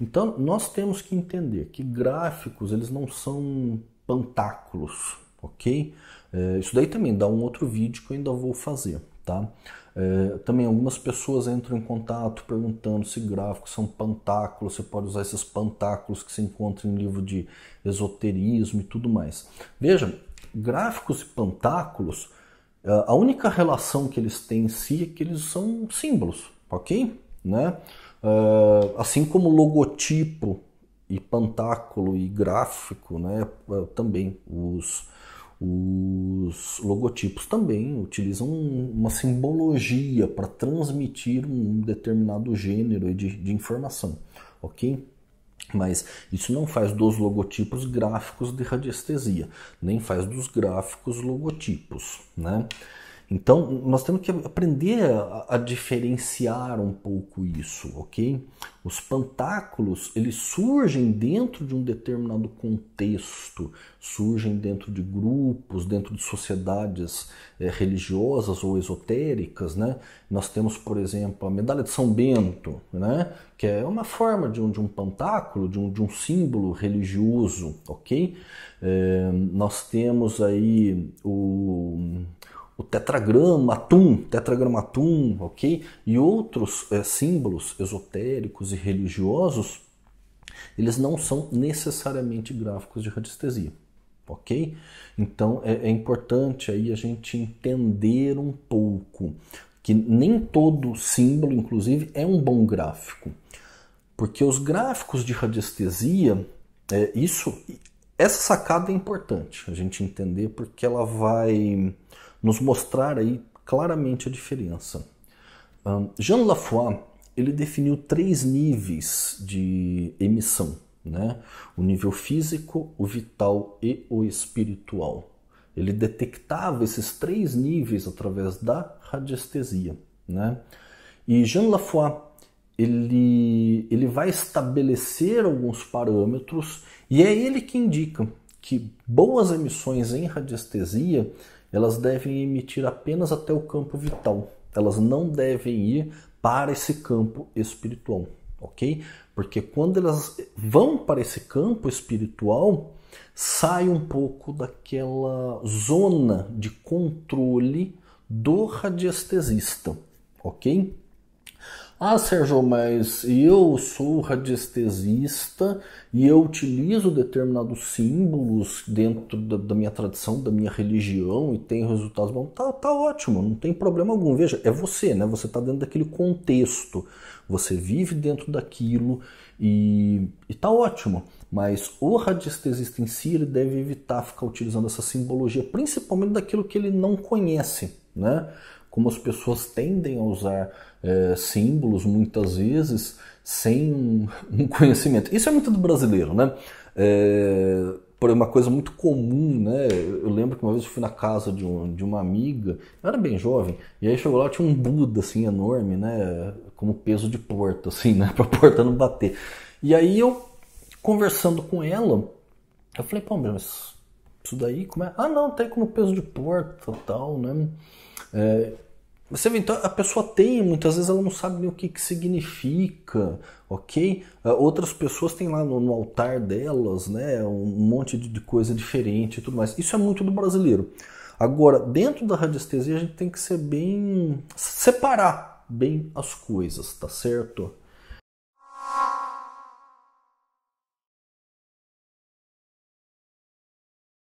Então, nós temos que entender que gráficos eles não são pantáculos, ok? É, isso daí também dá um outro vídeo que eu ainda vou fazer, tá? É, também algumas pessoas entram em contato perguntando se gráficos são pantáculos, você pode usar esses pantáculos que se encontram em livro de esoterismo e tudo mais. Veja, gráficos e pantáculos, é, a única relação que eles têm em si é que eles são símbolos, ok? Né? Uh, assim como logotipo e pantáculo e gráfico, né, ah, também os, os logotipos também utilizam uma simbologia para transmitir um determinado gênero de, de informação, ok? Mas isso não faz dos logotipos gráficos de radiestesia, nem faz dos gráficos logotipos, né? Então, nós temos que aprender a, a, diferenciar um pouco isso, ok? Os pantáculos, eles surgem dentro de um determinado contexto, surgem dentro de grupos, dentro de sociedades é, religiosas ou esotéricas, né? Nós temos, por exemplo, a medalha de São Bento, né? Que é uma forma de um, de um pantáculo, de um, de um símbolo religioso, ok? É, nós temos aí o o tetragramatum, tetragramatum, ok? E outros é, símbolos esotéricos e religiosos, eles não são necessariamente gráficos de radiestesia, ok? Então é, é importante aí a gente entender um pouco que nem todo símbolo, inclusive, é um bom gráfico, porque os gráficos de radiestesia, é, isso, essa sacada é importante a gente entender porque ela vai nos mostrar aí claramente a diferença. Jean Lafoy ele definiu três níveis de emissão, né? O nível físico, o vital e o espiritual. Ele detectava esses três níveis através da radiestesia, né? E Jean Lafoy ele, ele vai estabelecer alguns parâmetros e é ele que indica que boas emissões em radiestesia elas devem emitir apenas até o campo vital. Elas não devem ir para esse campo espiritual, ok? Porque quando elas vão para esse campo espiritual, sai um pouco daquela zona de controle do radiestesista, ok? Ah, Sérgio, mas eu sou radiestesista e eu utilizo determinados símbolos dentro da, da minha tradição, da minha religião e tem resultados bons. Tá, tá ótimo, não tem problema algum. Veja, é você, né? Você está dentro daquele contexto, você vive dentro daquilo e, e tá ótimo. Mas o radiestesista em si ele deve evitar ficar utilizando essa simbologia, principalmente daquilo que ele não conhece, né? como as pessoas tendem a usar é, símbolos muitas vezes sem um conhecimento. Isso é muito do brasileiro, né? É, uma coisa muito comum, né? Eu lembro que uma vez eu fui na casa de, um, de uma amiga, eu era bem jovem, e aí chegou lá tinha um Buda assim enorme, né? Como peso de porta, assim, né? Para a porta não bater. E aí eu conversando com ela, eu falei, pô, mas isso daí? Como é? Ah, não, tem tá como peso de porta tal, né? É, você vê, então a pessoa tem, muitas vezes ela não sabe nem o que, que significa, ok? Ah, outras pessoas têm lá no, no altar delas, né, um monte de, de coisa diferente e tudo mais. Isso é muito do brasileiro. Agora, dentro da radiestesia, a gente tem que ser bem. separar bem as coisas, tá certo?